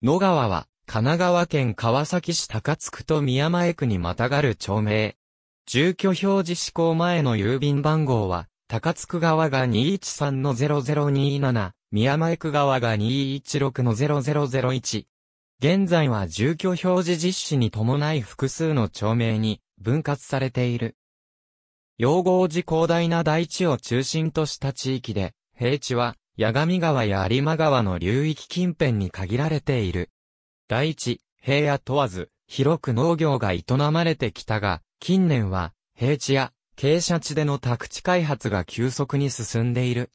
野川は、神奈川県川崎市高津区と宮前区にまたがる町名。住居表示施行前の郵便番号は、高津区側が213-0027、宮前区側が216-0001。現在は住居表示実施に伴い複数の町名に分割されている。用合寺広大な大地を中心とした地域で、平地は八神川や有馬川の流域近辺に限られている。大地、平野問わず、広く農業が営まれてきたが、近年は、平地や傾斜地での宅地開発が急速に進んでいる。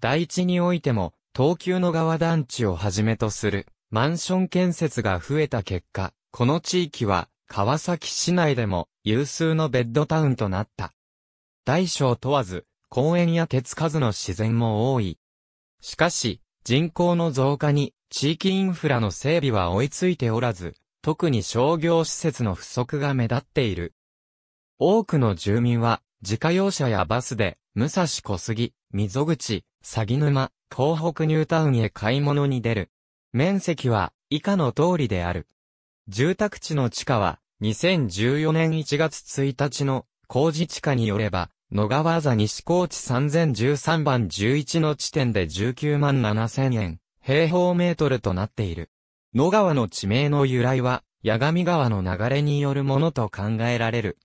大地においても、東急の川団地をはじめとする、マンション建設が増えた結果、この地域は、川崎市内でも、有数のベッドタウンとなった。大小問わず、公園や手つかずの自然も多い。しかし、人口の増加に地域インフラの整備は追いついておらず、特に商業施設の不足が目立っている。多くの住民は、自家用車やバスで、武蔵小杉、溝口、鷺沼、東北ニュータウンへ買い物に出る。面積は以下の通りである。住宅地の地価は2014年1月1日の工事地価によれば野川座西高地3013番11の地点で19万7000円、平方メートルとなっている。野川の地名の由来は、八神川の流れによるものと考えられる。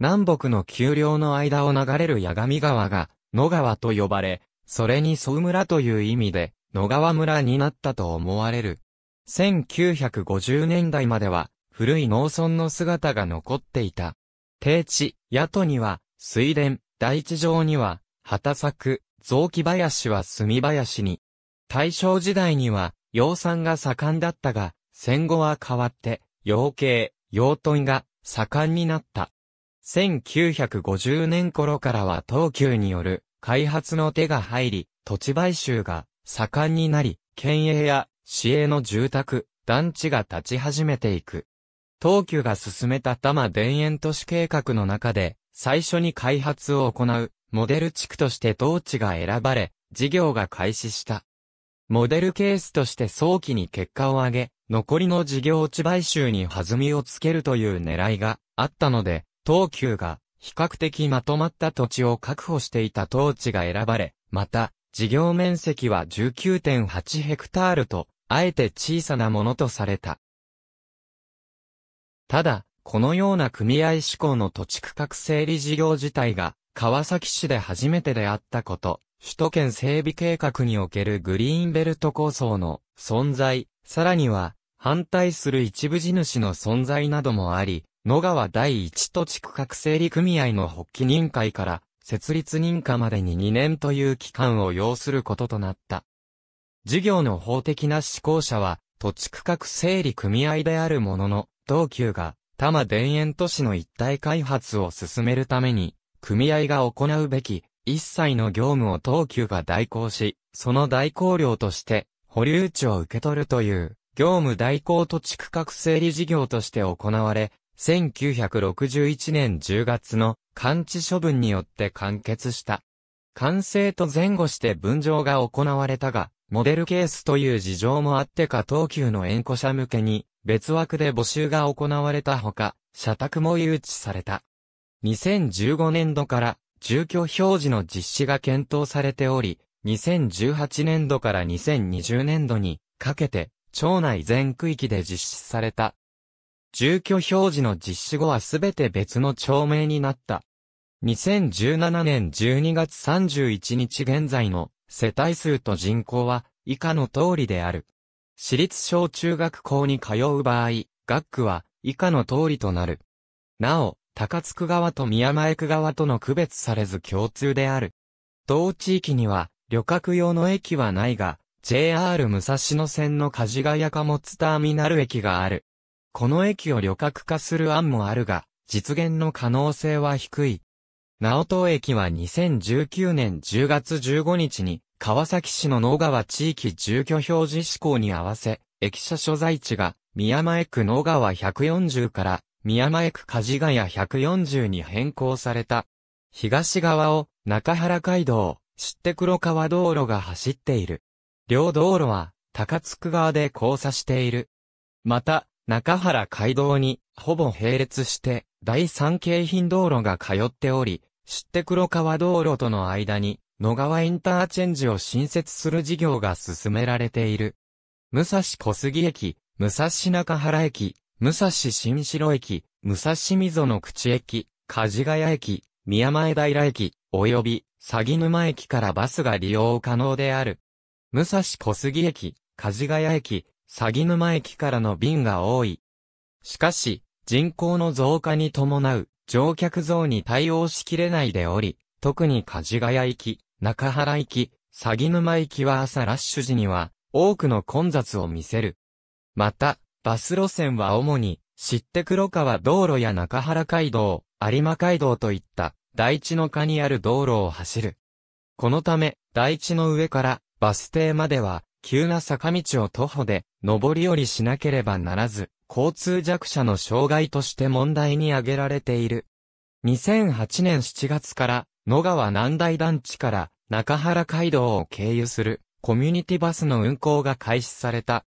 南北の丘陵の間を流れる八神川が、野川と呼ばれ、それに総村という意味で、野川村になったと思われる。1950年代までは、古い農村の姿が残っていた。定地、宿には、水田、大地上には、畑作、雑木林は炭林に。大正時代には、養蚕が盛んだったが、戦後は変わって、養鶏、養豚が盛んになった。1950年頃からは東急による開発の手が入り、土地買収が盛んになり、県営や市営の住宅、団地が立ち始めていく。東急が進めた多摩田園都市計画の中で、最初に開発を行う、モデル地区として当地が選ばれ、事業が開始した。モデルケースとして早期に結果を上げ、残りの事業地買収に弾みをつけるという狙いがあったので、東急が比較的まとまった土地を確保していた当地が選ばれ、また、事業面積は19.8ヘクタールと、あえて小さなものとされた。ただ、このような組合志向の土地区画整理事業自体が、川崎市で初めてであったこと、首都圏整備計画におけるグリーンベルト構想の存在、さらには、反対する一部地主の存在などもあり、野川第一土地区画整理組合の発起人会から設立認可までに2年という期間を要することとなった。事業の法的な施行者は、土地区画整理組合であるものの、同級が多摩田園都市の一体開発を進めるために、組合が行うべき、一切の業務を東急が代行し、その代行料として、保留地を受け取るという、業務代行土地区画整理事業として行われ、1961年10月の完治処分によって完結した。完成と前後して分譲が行われたが、モデルケースという事情もあってか東急の縁故者向けに、別枠で募集が行われたほか、社宅も誘致された。2015年度から住居表示の実施が検討されており、2018年度から2020年度にかけて、町内全区域で実施された。住居表示の実施後はすべて別の町名になった。2017年12月31日現在の世帯数と人口は以下の通りである。私立小中学校に通う場合、学区は以下の通りとなる。なお、高津区側と宮前区側との区別されず共通である。同地域には、旅客用の駅はないが、JR 武蔵野線の梶ヶ谷貨物ターミナル駅がある。この駅を旅客化する案もあるが、実現の可能性は低い。直東駅は2019年10月15日に川崎市の野川地域住居表示施行に合わせ、駅舎所在地が、宮前区野川140から、宮前区梶ヶ谷140に変更された。東側を、中原街道、知って黒川道路が走っている。両道路は、高津区側で交差している。また、中原街道に、ほぼ並列して、第三京浜道路が通っており、知って黒川道路との間に、野川インターチェンジを新設する事業が進められている。武蔵小杉駅、武蔵中原駅、武蔵新城駅、武蔵溝の口駅、梶ヶ谷駅、宮前平駅、及び、鷺沼駅からバスが利用可能である。武蔵小杉駅、梶ヶ谷駅、鷺沼駅からの便が多い。しかし、人口の増加に伴う乗客増に対応しきれないでおり、特に梶ヶ谷駅、中原行き、鷺沼行きは朝ラッシュ時には、多くの混雑を見せる。また、バス路線は主に、知って黒川道路や中原街道、有馬街道といった、台地の下にある道路を走る。このため、台地の上から、バス停までは、急な坂道を徒歩で、上り下りしなければならず、交通弱者の障害として問題に挙げられている。2008年7月から、野川南大団地から中原街道を経由するコミュニティバスの運行が開始された。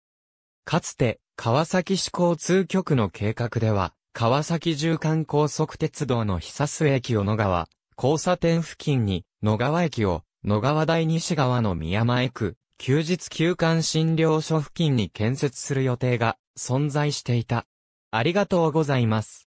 かつて、川崎市交通局の計画では、川崎縦貫高速鉄道の久須駅を野川、交差点付近に、野川駅を、野川大西側の宮前区、休日休館診療所付近に建設する予定が存在していた。ありがとうございます。